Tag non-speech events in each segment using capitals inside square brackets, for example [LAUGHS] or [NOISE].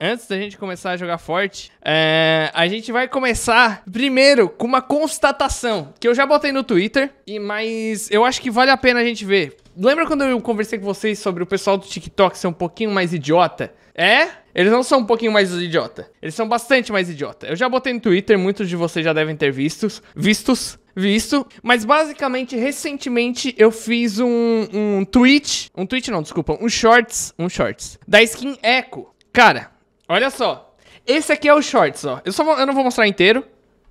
antes da gente começar a jogar forte, é, a gente vai começar primeiro com uma constatação que eu já botei no Twitter, e mas eu acho que vale a pena a gente ver. Lembra quando eu conversei com vocês sobre o pessoal do TikTok ser um pouquinho mais idiota? É? Eles não são um pouquinho mais idiota. Eles são bastante mais idiota. Eu já botei no Twitter, muitos de vocês já devem ter vistos, vistos, visto. Mas basicamente, recentemente eu fiz um, um tweet, um tweet não, desculpa, um shorts, um shorts da skin Echo. Cara, Olha só. Esse aqui é o shorts, ó. Eu, só vou, eu não vou mostrar inteiro,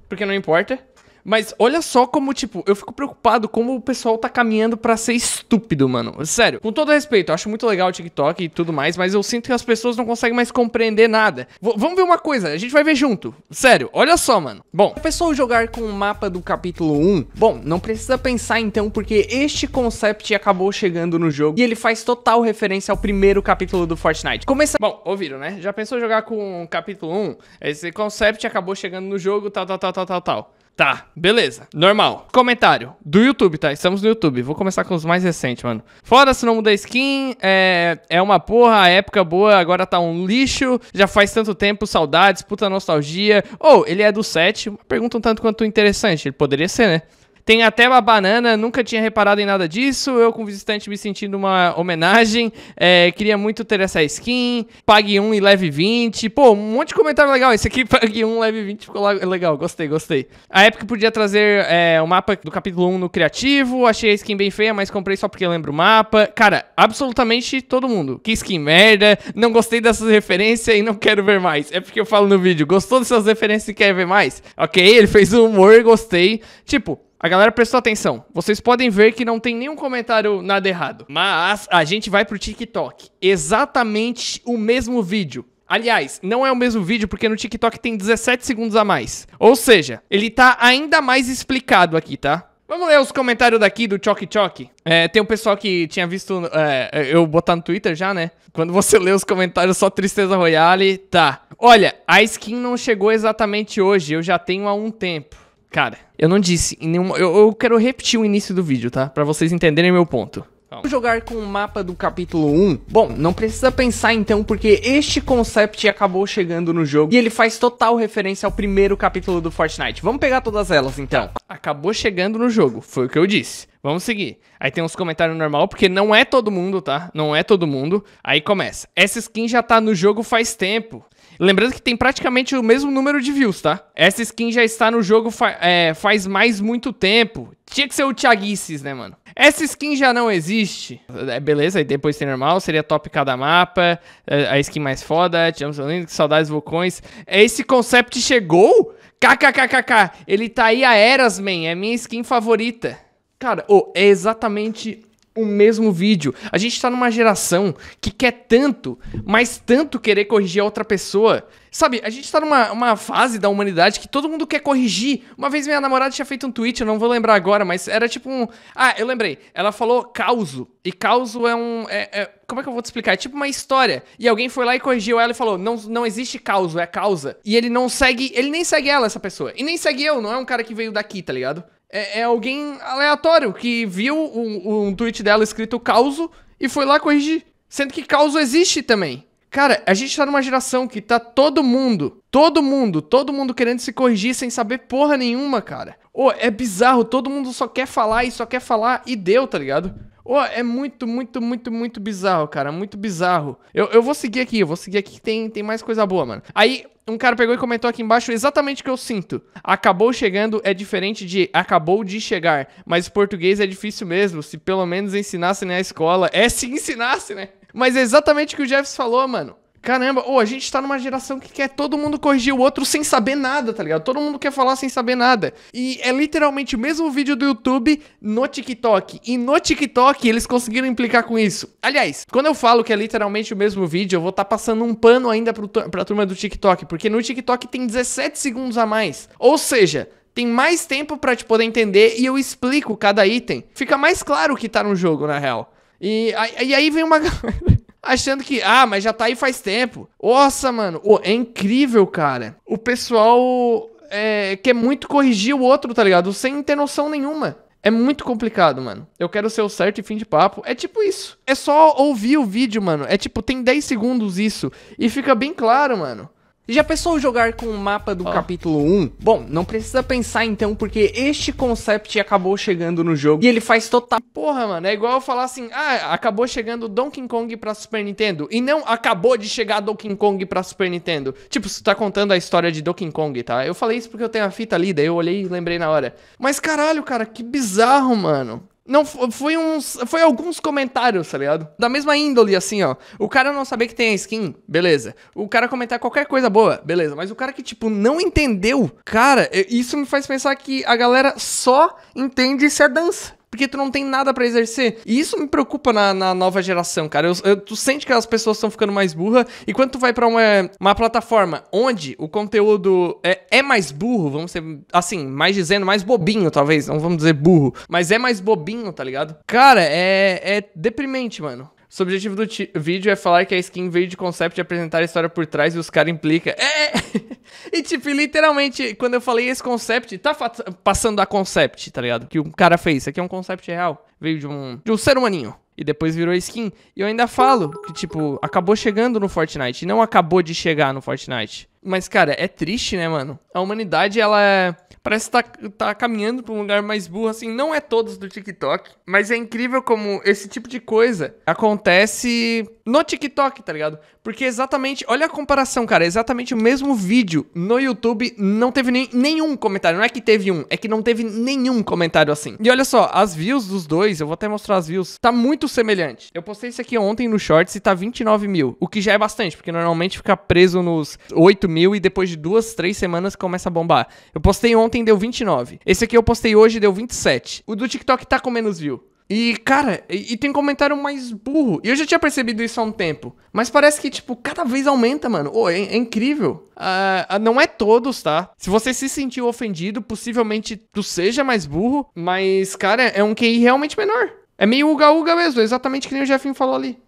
porque não importa. Mas olha só como, tipo, eu fico preocupado como o pessoal tá caminhando para ser estúpido, mano. Sério, com todo respeito, eu acho muito legal o TikTok e tudo mais, mas eu sinto que as pessoas não conseguem mais compreender nada. V vamos ver uma coisa, a gente vai ver junto. Sério, olha só, mano. Bom, pessoal jogar com o mapa do capítulo 1, bom, não precisa pensar então, porque este concept acabou chegando no jogo e ele faz total referência ao primeiro capítulo do Fortnite. Começa... Bom, ouviram, né? Já pensou jogar com o capítulo 1? Esse concept acabou chegando no jogo, tal, tal, tal, tal, tal, tal. Tá, beleza. Normal. Comentário do YouTube, tá? Estamos no YouTube. Vou começar com os mais recentes, mano. Fora se não mudar skin, é, é uma porra, época boa, agora tá um lixo. Já faz tanto tempo, saudades, puta nostalgia. Ou, oh, ele é do 7. Pergunta um tanto quanto interessante. Ele poderia ser, né? Tem até uma banana, nunca tinha reparado em nada disso. Eu, com visitante, me sentindo uma homenagem. É, queria muito ter essa skin. Pague 1 e leve 20. Pô, um monte de comentário legal. Esse aqui, [LAUGHS] pague 1, leve 20, ficou legal. Gostei, gostei. A época podia trazer é, o mapa do capítulo 1 no criativo. Achei a skin bem feia, mas comprei só porque lembro o mapa. Cara, absolutamente todo mundo. Que skin merda. Não gostei dessas referências e não quero ver mais. É porque eu falo no vídeo. Gostou dessas referências e quer ver mais? Ok, ele fez o humor, gostei. Tipo, a galera prestou atenção. Vocês podem ver que não tem nenhum comentário nada errado. Mas a gente vai pro TikTok. Exatamente o mesmo vídeo. Aliás, não é o mesmo vídeo porque no TikTok tem 17 segundos a mais. Ou seja, ele tá ainda mais explicado aqui, tá? Vamos ler os comentários daqui do Choc Choc. É, tem um pessoal que tinha visto é, eu botar no Twitter já, né? Quando você lê os comentários, só Tristeza Royale. Tá. Olha, a skin não chegou exatamente hoje, eu já tenho há um tempo. Cara, eu não disse em nenhuma. Eu, eu quero repetir o início do vídeo, tá? Para vocês entenderem meu ponto. Vamos jogar com o mapa do capítulo 1? Bom, não precisa pensar então, porque este concept acabou chegando no jogo e ele faz total referência ao primeiro capítulo do Fortnite. Vamos pegar todas elas então. Tá. Acabou chegando no jogo, foi o que eu disse. Vamos seguir. Aí tem uns comentários normal, porque não é todo mundo, tá? Não é todo mundo. Aí começa. Essa skin já tá no jogo faz tempo. Lembrando que tem praticamente o mesmo número de views, tá? Essa skin já está no jogo fa é, faz mais muito tempo. Tinha que ser o Thiaguices, né, mano? Essa skin já não existe. É, beleza, aí depois tem normal, seria top cada mapa, é, a skin mais foda, te amo, lindo, que saudades, vulcões. Esse concept chegou? KKKKK, ele tá aí a Eras, man, é minha skin favorita. Cara, oh, é exatamente o mesmo vídeo. A gente está numa geração que quer tanto, mas tanto querer corrigir a outra pessoa. Sabe, a gente está numa uma fase da humanidade que todo mundo quer corrigir. Uma vez minha namorada tinha feito um tweet, eu não vou lembrar agora, mas era tipo um. Ah, eu lembrei. Ela falou causo. E causo é um. É, é... como é que eu vou te explicar? É tipo uma história. E alguém foi lá e corrigiu ela e falou: não, não existe causo, é causa. E ele não segue. Ele nem segue ela, essa pessoa. E nem segue eu, não é um cara que veio daqui, tá ligado? É, é alguém aleatório que viu um, um tweet dela escrito causo e foi lá corrigir. Sendo que causo existe também. Cara, a gente tá numa geração que tá todo mundo, todo mundo, todo mundo querendo se corrigir sem saber porra nenhuma, cara. Ô, oh, é bizarro, todo mundo só quer falar e só quer falar e deu, tá ligado? Oh, é muito, muito, muito, muito bizarro, cara. Muito bizarro. Eu, eu vou seguir aqui, eu vou seguir aqui que tem, tem mais coisa boa, mano. Aí, um cara pegou e comentou aqui embaixo exatamente o que eu sinto. Acabou chegando é diferente de acabou de chegar, mas português é difícil mesmo, se pelo menos ensinasse na escola. É se ensinasse, né? Mas é exatamente o que o Jeffs falou, mano. Caramba, ou oh, a gente tá numa geração que quer todo mundo corrigir o outro sem saber nada, tá ligado? Todo mundo quer falar sem saber nada. E é literalmente o mesmo vídeo do YouTube no TikTok. E no TikTok eles conseguiram implicar com isso. Aliás, quando eu falo que é literalmente o mesmo vídeo, eu vou estar tá passando um pano ainda pro, pra turma do TikTok, porque no TikTok tem 17 segundos a mais. Ou seja, tem mais tempo para te poder entender e eu explico cada item. Fica mais claro o que tá no jogo, na real. E, e aí vem uma [LAUGHS] galera achando que, ah, mas já tá aí faz tempo. Nossa, mano, oh, é incrível, cara. O pessoal é, quer muito corrigir o outro, tá ligado? Sem ter noção nenhuma. É muito complicado, mano. Eu quero ser o certo e fim de papo. É tipo isso. É só ouvir o vídeo, mano. É tipo, tem 10 segundos isso. E fica bem claro, mano. Já pensou jogar com o mapa do oh. capítulo 1? Bom, não precisa pensar então, porque este concept acabou chegando no jogo e ele faz total. Porra, mano, é igual eu falar assim: ah, acabou chegando Donkey Kong pra Super Nintendo. E não acabou de chegar Donkey Kong pra Super Nintendo. Tipo, você tá contando a história de Donkey Kong, tá? Eu falei isso porque eu tenho a fita ali, daí eu olhei e lembrei na hora. Mas caralho, cara, que bizarro, mano. Não, foi uns. Foi alguns comentários, tá ligado? Da mesma índole, assim, ó. O cara não saber que tem a skin, beleza. O cara comentar qualquer coisa boa, beleza. Mas o cara que, tipo, não entendeu, cara, isso me faz pensar que a galera só entende se é dança porque tu não tem nada para exercer. E isso me preocupa na, na nova geração, cara. Eu, eu, tu sente que as pessoas estão ficando mais burra e quando tu vai para uma, uma plataforma onde o conteúdo é, é mais burro, vamos ser assim, mais dizendo, mais bobinho, talvez, não vamos dizer burro, mas é mais bobinho, tá ligado? Cara, é, é deprimente, mano. O objetivo do vídeo é falar que a skin veio de concept e apresentar a história por trás e os caras implica. É! [LAUGHS] e tipo, literalmente, quando eu falei esse concept, tá passando a concept, tá ligado? Que um cara fez. Isso aqui é um concept real. Veio de um, de um ser humaninho. E depois virou skin. E eu ainda falo que, tipo, acabou chegando no Fortnite. não acabou de chegar no Fortnite. Mas, cara, é triste, né, mano? A humanidade, ela é... Parece estar tá, tá caminhando pra um lugar mais burro, assim. Não é todos do TikTok, mas é incrível como esse tipo de coisa acontece no TikTok, tá ligado? Porque exatamente, olha a comparação, cara. É exatamente o mesmo vídeo no YouTube não teve nem, nenhum comentário. Não é que teve um, é que não teve nenhum comentário assim. E olha só, as views dos dois, eu vou até mostrar as views, tá muito semelhante. Eu postei isso aqui ontem no Shorts e tá 29 mil, o que já é bastante, porque normalmente fica preso nos 8 mil mil e depois de duas, três semanas começa a bombar. Eu postei ontem, deu 29. Esse aqui eu postei hoje, deu 27. O do TikTok tá com menos view. E, cara, e, e, tem comentário mais burro. E eu já tinha percebido isso há um tempo. Mas parece que, tipo, cada vez aumenta, mano. Oh, é, é incrível. Uh, não é todos, tá? Se você se sentiu ofendido, possivelmente tu seja mais burro. Mas, cara, é um QI realmente menor. É meio uga-uga mesmo, exatamente que nem o Jeffinho falou ali.